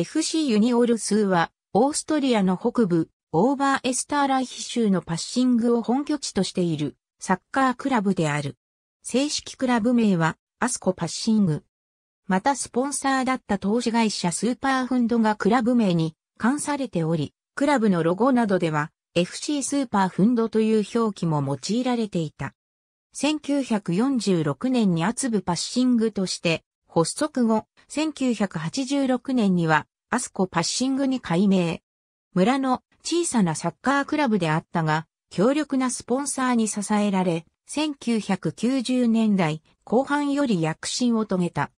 FC ユニオールスは、オーストリアの北部、オーバーエスターライヒ州のパッシングを本拠地としている、サッカークラブである。正式クラブ名は、アスコパッシング。またスポンサーだった投資会社スーパーフンドがクラブ名に関されており、クラブのロゴなどでは FC スーパーフンドという表記も用いられていた。1946年に厚部パッシングとして発足後、1986年には、アスコパッシングに改名。村の小さなサッカークラブであったが、強力なスポンサーに支えられ、1990年代後半より躍進を遂げた。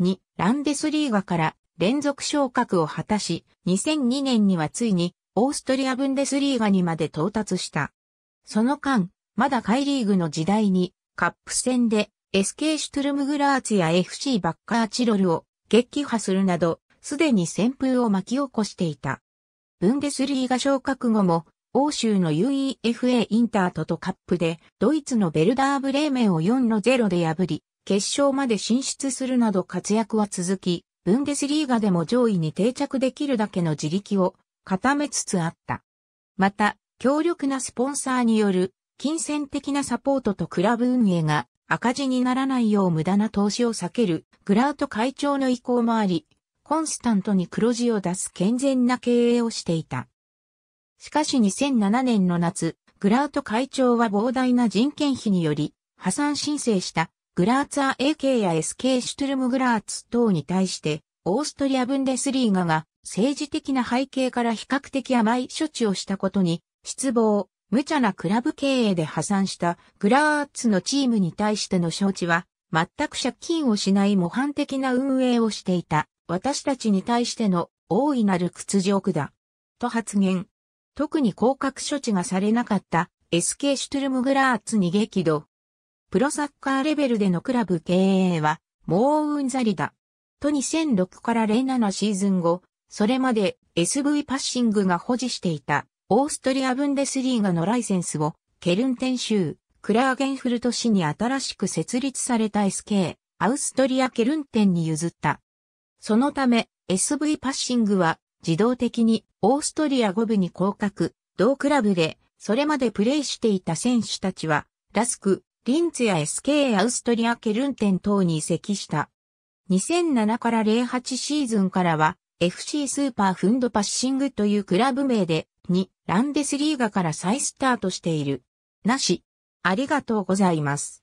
2、ランデスリーガから連続昇格を果たし、2002年にはついにオーストリアブンデスリーガにまで到達した。その間、まだ海リーグの時代にカップ戦で SK シュトゥルムグラーツや FC バッカーチロルを撃破するなど、すでに旋風を巻き起こしていた。ブンデスリーが昇格後も、欧州の UEFA インタートとカップで、ドイツのベルダーブレーメンを4の0で破り、決勝まで進出するなど活躍は続き、ブンデスリーガでも上位に定着できるだけの自力を固めつつあった。また、強力なスポンサーによる金銭的なサポートとクラブ運営が赤字にならないよう無駄な投資を避けるグラート会長の意向もあり、コンスタントに黒字を出す健全な経営をしていた。しかし2007年の夏、グラート会長は膨大な人件費により破産申請したグラーツア AK や SK シュトゥルムグラーツ等に対してオーストリアブンデスリーガが政治的な背景から比較的甘い処置をしたことに失望、無茶なクラブ経営で破産したグラーツのチームに対しての承知は、全く借金をしない模範的な運営をしていた、私たちに対しての大いなる屈辱だ。と発言。特に降格処置がされなかった SK シュトゥルムグラーツに激怒。プロサッカーレベルでのクラブ経営は、もううんざりだ。と2006から07シーズン後、それまで SV パッシングが保持していたオーストリア・ブンデスリーガのライセンスを、ケルンテン州、クラーゲンフルト市に新しく設立された SK、アウストリア・ケルンテンに譲った。そのため、SV パッシングは、自動的にオーストリア5部に降格、同クラブで、それまでプレイしていた選手たちは、ラスク、リンツや SK アウストリア・ケルンテン等に移籍した。2007から08シーズンからは、FC スーパーフンドパッシングというクラブ名でにランデスリーガから再スタートしている。なし。ありがとうございます。